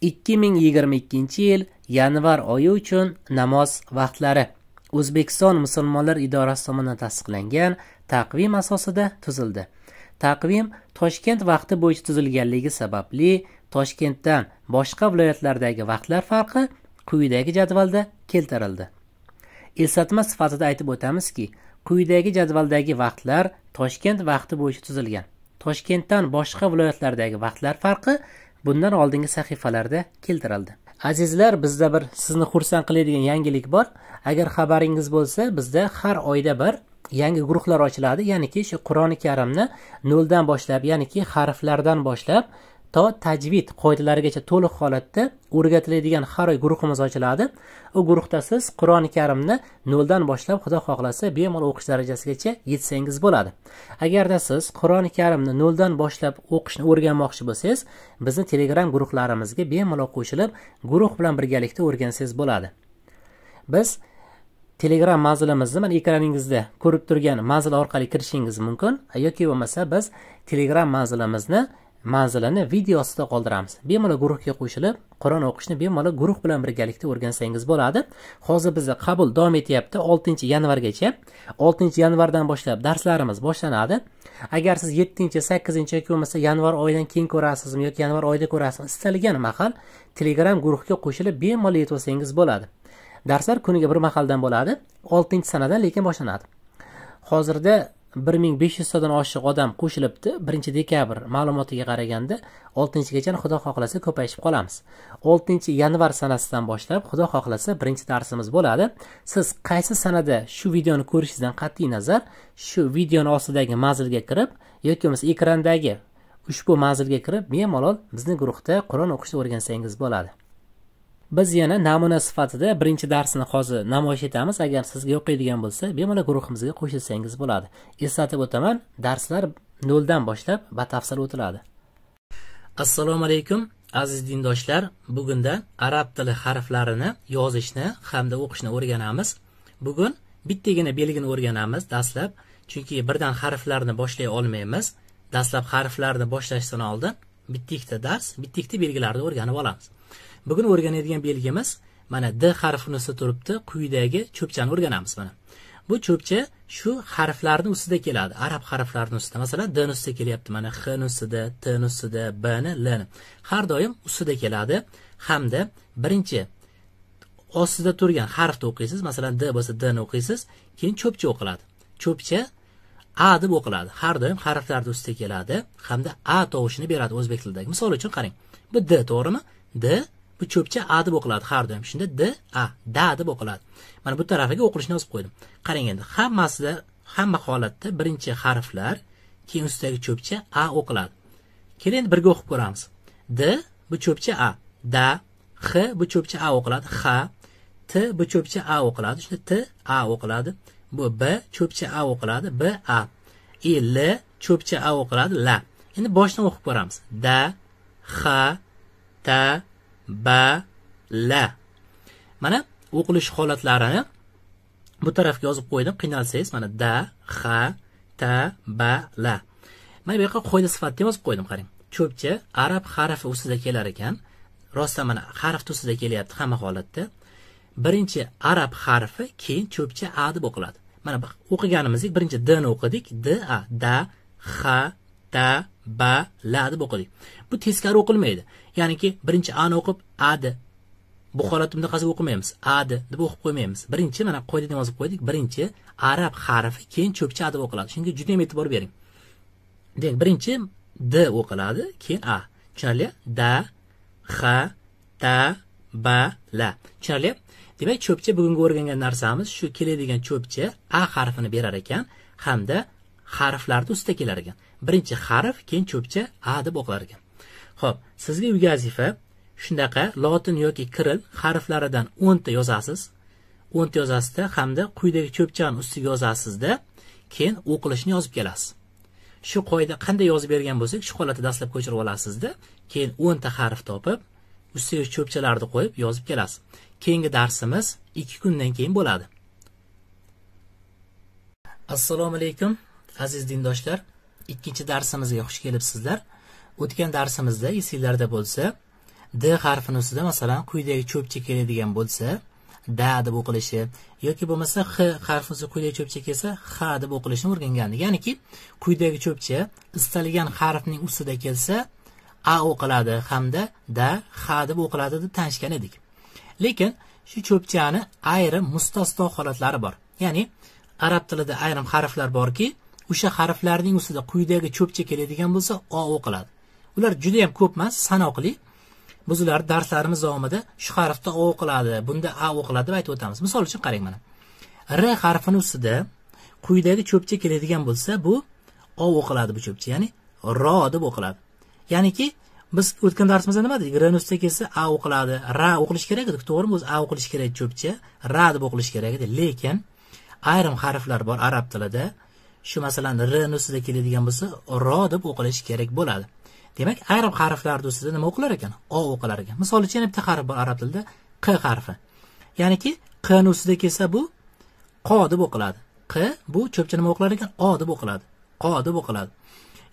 ikki ming yigirma ikkinchi yil yanvar oyi uchun namoz vaqtlari o'zbekiston musulmonlar idorasi tomonidan tasdiqlangan taqvim asosida tuzildi taqvim toshkent vaqti bo'yicha tuzilganligi sababli toshkentdan boshqa viloyatlardagi vaqtlar farqi quyidagi jadvalda keltirildi eslatma sifatida aytib o'tamizki quyidagi jadvaldagi vaqtlar toshkent vaqti bo'yicha tuzilgan toshkentdan boshqa viloyatlardagi vaqtlar farqi bundan oldingi sahifalarda keltirildi azizlar bizda bir sizni xursand qiladigan yangilik bor agar xabaringiz bo'lsa bizda har oyda bir yangi guruhlar ochiladi ya'niki shu qur'oni karimni noldan boshlab ya'niki harflardan boshlab to tajvid qoidalarigacha to'liq holatda o'rgatiladigan har oy guruhimiz ochiladi u guruhda siz qur'oni karimni noldan boshlab xudo xohlasa bemalol o'qish darajasigacha yetsangiz bo'ladi agarda siz qur'oni karimni noldan boshlab o'qishni o'rganmoqchi bo'lsangiz bizni telegram guruhlarimizga bemalol qo'shilib guruh bilan birgalikda o'rgansangiz bo'ladi biz telegram manzilimizni mana ekraningizda ko'rib turgan manzil orqali kirishingiz mumkin yoki bo'lmasa biz telegram manzilimizni manzilini video ostida qoldiramiz bemalol guruhga qo'shilib qur'on o'qishni bemalol guruh bilan birgalikda o'rgansangiz bo'ladi hozir bizni qabul davom etyapti oltinchi yanvargacha oltinchi yanvardan boshlab darslarimiz boshlanadi agar siz yettinchi sakkizinchi yoki bo'lmasa yanvar oyidan keyin ko'rasizmi yoki yanvar oyida ko'rasizmi istalgan mahal telegram guruhga qo'shilib bemalol yetib olsangiz bo'ladi darslar kuniga bir mahaldan bo'ladi oltinchi sanadan lekin boshlanadi hozirda bir ming besh yuztadan oshiq odam qo'shilibdi birinchi dekabr ma'lumotiga qaraganda oltinchigacha xudo xohlasa ko'payishib qolamiz oltinchi yanvar sanasidan boshlab xudo xohlasa birinchi darsimiz bo'ladi siz qaysi sanada shu videoni ko'rishingizdan qat'iy nazar shu videoni ostidagi manzilga kirib yoki bo'lmasa ekrandagi ushbu manzilga kirib bemalol bizni guruhda qur'on o'qishni o'rgansangiz bo'ladi biz yana namuna sifatida birinchi darsni hozir namoyish etamiz agar sizga yoqadigan bo'lsa bemalol guruhimizga qo'shilsangiz bo'ladi eslatib o'taman darslar noldan boshlab batafsil o'tiladi assalomu alaykum aziz dindoshlar bugunda arab tili harflarini yozishni hamda o'qishni o'rganamiz bugun bittagina belgini o'rganamiz dastlab chunki birdan harflarni boshlay olmaymiz dastlab harflarni boshlashdan oldin bitta ikkita dars bitta ikkita belgilarni o'rganib olamiz bugun o'rganadigan belgi emas mana d harfi ustida turibdi quyidagi cho'pchani o'rganamiz mana bu cho'pcha shu harflarni ustida keladi arab harflarini ustida masalan dni ustida kelyapti mana hni ustida tni ustida bni lni har doim ustida keladi hamda birinchi ostida turgan harfni o'qiysiz masalan d bo'lsa dni o'qiysiz keyin cho'pcha o'qiladi cho'pcha a deb o'qiladi har doim harflarni ustida keladi hamda a tovushini beradi o'zbek tilidagi misol uchun qarang bu d to'g'rimi d bu cho'pcha a deb o'qiladi har doim shunda d a da deb o'qiladi mana bu tarafiga o'qilishini yozib qo'ydim qarang endi hammasida hamma holatda birinchi harflar keyin ustidagi cho'pcha a o'qiladi keling endi birga o'qib ko'ramiz d bu cho'pcha a da x bu cho'pcha a o'qiladi x t bu cho'pcha a o'qiladi shunda t a o'qiladi bu b cho'pcha a o'qiladi b a i l cho'pcha a o'qiladi la endi boshidan o'qib ko'ramiz da ha ta ba la mana o'qilish holatlarini bu tarafga yozib qo'ydim qiynalsangiz mana da ha ta ba la mana bu yoqqa qoida sifatida yozib qo'ydim qarang cho'pcha arab harfi ustida kelar ekan rostdan mana harf ustida kelyapti hamma holatda birinchi arab harfi keyin cho'pcha a deb o'qiladi mana o'qiganimizdek birinchi dni o'qidik d a da ha ta ba la deb o'qidik bu teskari o'qilmaydi ya'niki birinchi ani o'qib adi bu holatda bunaqasi o'qimaymiz adi deb o'qib qo'ymaymiz birinchi mana qoidadan yozib qo'ydik birinchi arab harfi keyin cho'pcha deb o'qiladi shunga juda ham e'tibor bering demak birinchi d o'qiladi keyin a tushunarli da ha ta ba la tushunarli demak cho'pcha bugungi o'rgangan narsamiz shu keladigan cho'pcha a harfini berar ekan hamda harflarni ustida kelar ekan birinchi harf keyin cho'pcha a deb o'qilar ekan ho'p sizga uyga vazifa shunaqa lotin yoki kiril harflaridan o'nta yozasiz o'nta yozasizda hamda quyidagi cho'pchani ustiga yozasizda keyin o'qilishini yozib kelasiz shu qoida qanday yozib bergan bo'lsak shu holatda dastlab ko'chirib olasizda keyin o'nta harf topib ustiga cho'pchalarni qo'yib yozib kelasiz keyingi darsimiz ikki kundan keyin bo'ladi assalomu alaykum aziz dindoshlar ikkinchi darsimizga xush kelibsizlar o'tgan darsimizda esinglarda bo'lsa d harfini ustida masalan quyidagi cho'pcha keladigan bo'lsa da deb o'qilishi yoki bo'lmasa h harfi ustida quyidagi cho'pcha kelsa ha deb o'qilishini o'rgangandi ya'niki quyidagi cho'pcha istalgan harfning ustida kelsa a o'qiladi hamda da ha deb o'qiladi deb tanishgan edik lekin shu cho'pchani ayrim mustasno holatlari bor ya'ni arab tilida ayrim harflar borki o'sha harflarning ustida quyidagi cho'pcha keladigan bo'lsa o o'qiladi ular yam ko'p emas sanoqli biz ularni darslarimiz davomida shu harfda o qiladi bunda a o'qiladi deb aytib o'tamiz misol uchun qarang mana r harfini ustida quyidagi cho'pcha keladigan bo'lsa bu o o'qiladi bu cho'pcha ya'ni ro deb o'qiladi ya'niki biz o'tgan darsimizda nima dedik rni ustiga kelsa a o'qiladi ra o'qilishi kerak edi to'g'rimi o'zi a o'qilishi kerak cho'pcha ra deb o'qilishi kerak edi lekin ayrim harflar bor arab tilida shu masalan rni ustida keladigan bo'lsa ro deb o'qilishi kerak bo'ladi demak ayrim harflarni ustida nima o'qilar ekan o o'qilar ekan misol uchun yana bitta harf bor arab tilida q harfi ya'niki qni ustida kelsa bu qo deb o'qiladi q bu cho'pcha nima o'qilar ekan o deb o'qiladi qo deb o'qiladi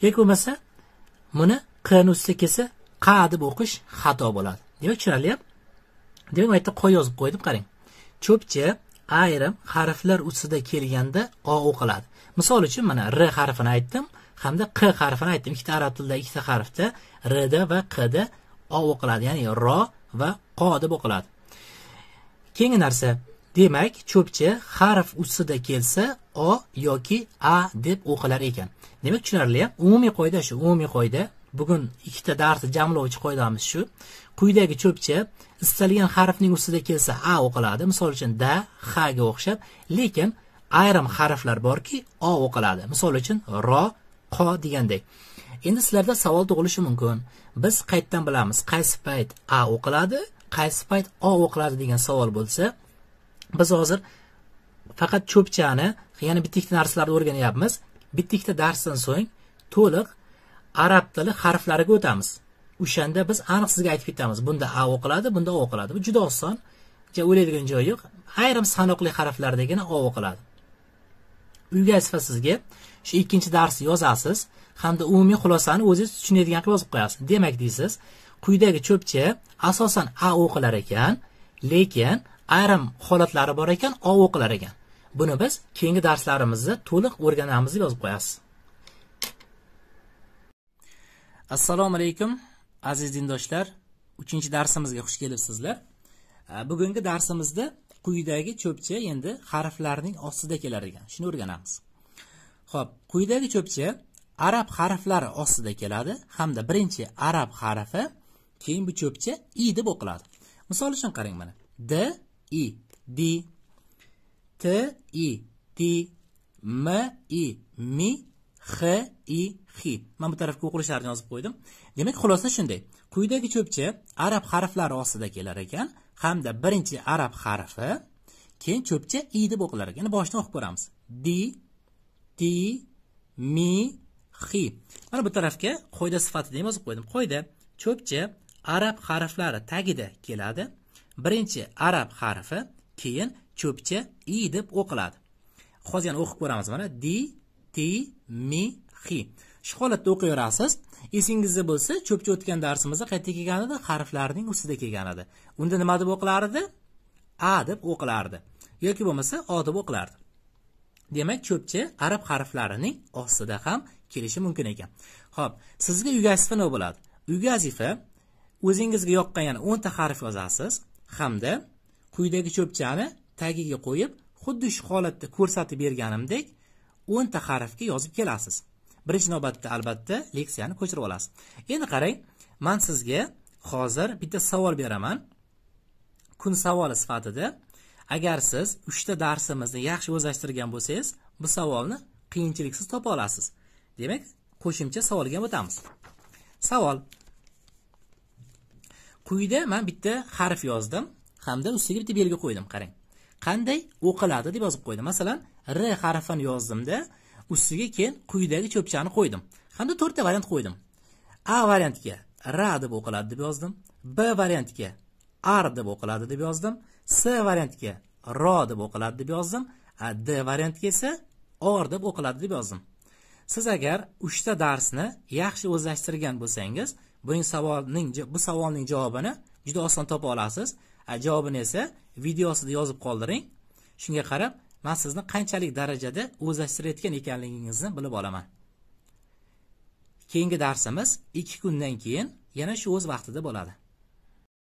yoki bo'lmasa buni qni ustida kelsa qa deb o'qish xato bo'ladi demak tushunarliyapti demak bu yerda qo yozib qo'ydim qarang cho'pcha ayrim harflar ustida kelganda o o'qiladi misol uchun mana r harfini aytdim hamda q harfini aytdim ikkita arab tilida ikkita harfda rda va qda o o'qiladi ya'ni ro va qo deb o'qiladi keyingi narsa demak cho'pchi harf ustida kelsa o yoki a deb o'qilar ekan demak tushunarli umumiy qoida shu umumiy qoida bugun ikkita darsni jamlovchi qoidamiz shu quyidagi cho'pcha istalgan harfning ustida kelsa a o'qiladi misol uchun da haga ga o'xshab lekin ayrim harflar borki o o'qiladi misol uchun ro qo degandek endi sizlarda savol tug'ilishi mumkin biz qayerdan bilamiz qaysi payt a o'qiladi qaysi payt o o'qiladi degan savol bo'lsa biz hozir faqat cho'pchani ya'ni bitta ikkita narsalarni o'rganyapmiz bitta ikkita darsdan so'ng to'liq arab tili harflariga o'tamiz o'shanda biz aniq sizga aytib ketamiz bunda a o'qiladi bunda o o'qiladi bu juda oson o'ylaydigan joyi yo'q ayrim sanoqli harflardagina o o'qiladi uyga sizga shu ikkinchi darsni yozasiz hamda umumiy xulosani o'zingiz tushunadigan qilib yozib qo'yasiz demak deysiz quyidagi cho'pcha asosan a o'qilar ekan lekin ayrim holatlari bor ekan o o'qilar ekan buni biz keyingi darslarimizda to'liq o'rganamiz deb yozib qo'yasiz assalomu alaykum aziz dindoshlar uchinchi darsimizga xush kelibsizlar bugungi darsimizda quyidagi cho'pcha endi harflarning ostida kelar ekan shuni o'rganamiz ho'p quyidagi cho'pcha arab harflari ostida keladi hamda birinchi arab harfi keyin bu cho'pcha i deb o'qiladi misol uchun qarang mana d i d t i d m i mi x i xi man bu tarafga o'qilishlarini yozib qo'ydim demak xulosa shunday quyidagi cho'pcha arab harflari ostida kelar ekan hamda birinchi arab harfi keyin cho'pcha i deb o'qilar ekan boshidan o'qib ko'ramiz di ti mi xi mana bu tarafga qoida sifatida ham yozib qo'ydim qoida cho'pcha arab harflari tagida keladi birinchi arab harfi keyin cho'pcha i deb o'qiladi hozir yana o'qib ko'ramiz mana di ti mi xi shu holatda o'qiyverasiz esingizda bo'lsa cho'pcha o'tgan darsimizda qayerda kelgan edi harflarning ustida kelgan edi unda nima deb o'qilardi a deb o'qilardi yoki bo'lmasa o deb o'qilardi demak cho'pcha arab harflarining ostida ham kelishi mumkin ekan ho'p sizga uy vazifa nima bo'ladi uy vazifa o'zingizga yoqqan yana o'nta harf yozasiz hamda quyidagi cho'pchani tagiga qo'yib xuddi shu holatda ko'rsatib berganimdek o'nta harfga yozib kelasiz birinchi navbatda albatta leksiyani ko'chirib olasiz endi qarang man sizga hozir bitta savol beraman kun savoli sifatida agar siz uchta darsimizni yaxshi o'zlashtirgan bo'lsangiz bu savolni qiyinchiliksiz topa olasiz demak qo'shimcha savolga o'tamiz savol quyida man bitta harf yozdim hamda ustiga bitta belgi qo'ydim qarang qanday o'qiladi deb yozib qo'ydim masalan r harfini yozdimda ustiga keyin quyidagi cho'pchani qo'ydim hamda to'rtta variant qo'ydim a variantiga ra deb o'qiladi deb yozdim b variantiga ar deb o'qiladi deb yozdim s variantiga ro deb o'qiladi deb yozdim a d variantiga esa or deb o'qiladi deb yozdim siz agar uchta darsni yaxshi o'zlashtirgan bo'lsangiz bu savolning bu savolning javobini juda oson topa olasiz javobini esa videosida yozib qoldiring shunga qarab man sizni qanchalik darajada o'zlashtirayotgan ekanligingizni bilib olaman keyingi darsimiz ikki kundan keyin yana shu o'z vaqtida bo'ladi